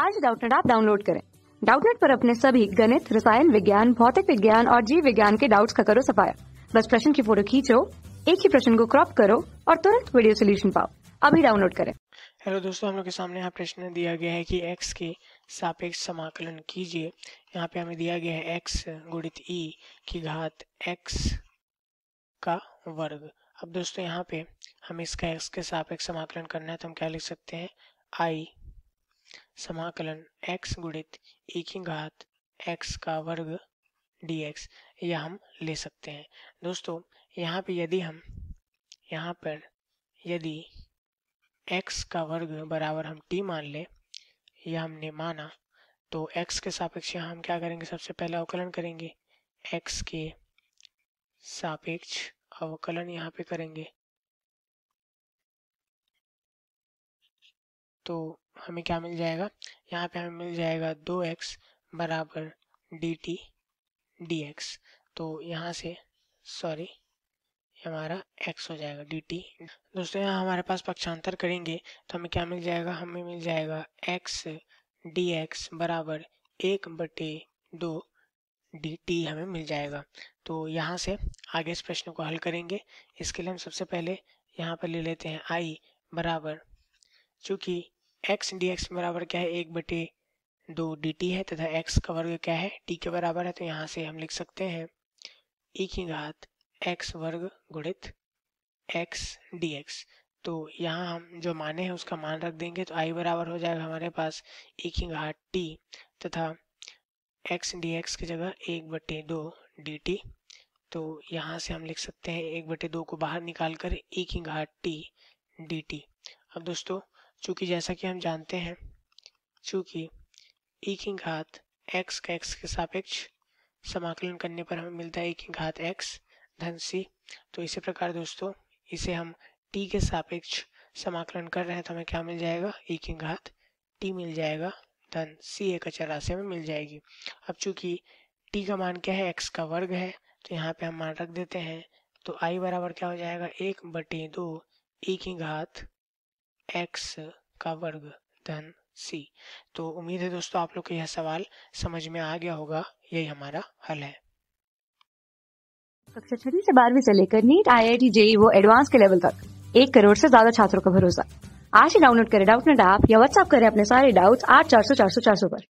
आज डाउटनेट आप डाउनलोड करें डाउटनेट पर अपने सभी गणित रसायन विज्ञान भौतिक विज्ञान और जीव विज्ञान के डाउट्स का करो सफाया बस प्रश्न की फोटो खींचो एक ही प्रश्न को क्रॉप करो और तुरंत वीडियो सोल्यूशन पाओ अभी डाउनलोड करें हेलो दोस्तों हम लोग के सामने यहाँ प्रश्न दिया गया है कि x के सापेक्ष समाकलन कीजिए यहाँ पे हमें दिया गया है x गुणित e की घात x का वर्ग अब दोस्तों यहाँ पे हम इसका x के सापेक्ष समाकलन करना है तो हम क्या लिख सकते हैं i समाकलन x गुणित e की घात x का वर्ग dx यह हम ले सकते हैं दोस्तों यहाँ पे यदि हम यहाँ पर यदि x का वर्ग बराबर हम t मान ले यह हमने माना तो x के सापेक्ष यहाँ हम क्या करेंगे सबसे पहले अवकलन करेंगे x के सापेक्ष अवकलन यहाँ पे करेंगे तो हमें क्या मिल जाएगा यहाँ पे हमें मिल जाएगा दो एक्स बराबर डी टी डी एक्स तो यहाँ से सॉरी हमारा x हो जाएगा dt दोस्तों यहाँ हमारे पास पक्षांतर करेंगे तो हमें क्या मिल जाएगा हमें मिल जाएगा x dx बराबर एक बटे दो टी हमें मिल जाएगा तो यहाँ से आगे इस प्रश्न को हल करेंगे इसके लिए हम सबसे पहले यहाँ पर ले लेते हैं i बराबर चूँकि एक्स डी एक्स बराबर क्या है एक बटे दो डी टी है तथा एक्स का वर्ग क्या है टी के बराबर है तो यहाँ से हम लिख सकते हैं एक की घात एक्स वर्ग गुणित एक्स डी एक्स तो यहाँ हम जो माने हैं उसका मान रख देंगे तो आई बराबर हो जाएगा हमारे पास एक ही घाट टी तथा एक्स डी एक्स की जगह एक बटे दो डी टी तो यहाँ से हम लिख सकते हैं एक बटे दो को बाहर निकाल कर एक ही घाट टी डी टी अब दोस्तों चूँकि जैसा कि हम जानते हैं चूँकि ई की घात एक्स का एक्स के सापेक्ष समाकलन करने पर हमें मिलता है ई की घात एक्स धन सी तो इसी प्रकार दोस्तों इसे हम टी के सापेक्ष समाकलन कर रहे हैं तो हमें क्या मिल जाएगा ई की घात टी मिल जाएगा धन सी एक राशि हमें मिल जाएगी अब चूँकि टी का मान क्या है एक्स का वर्ग है तो यहाँ पे हम मान रख देते हैं तो आई बराबर क्या हो जाएगा एक बटे दो ई की घात एक्स का वर्ग धन सी तो उम्मीद है दोस्तों आप लोग को यह सवाल समझ में आ गया होगा यही हमारा हल है कक्षा छठी से बारहवीं से लेकर NEET I I T JEE वो एडवांस के लेवल तक एक करोड़ से ज्यादा छात्रों का भरोसा आज ही डाउनलोड करें डाउट नेट ऐप या व्हाट्सएप करें अपने सारे डाउट्स आठ चार सौ चार सौ चार सौ पर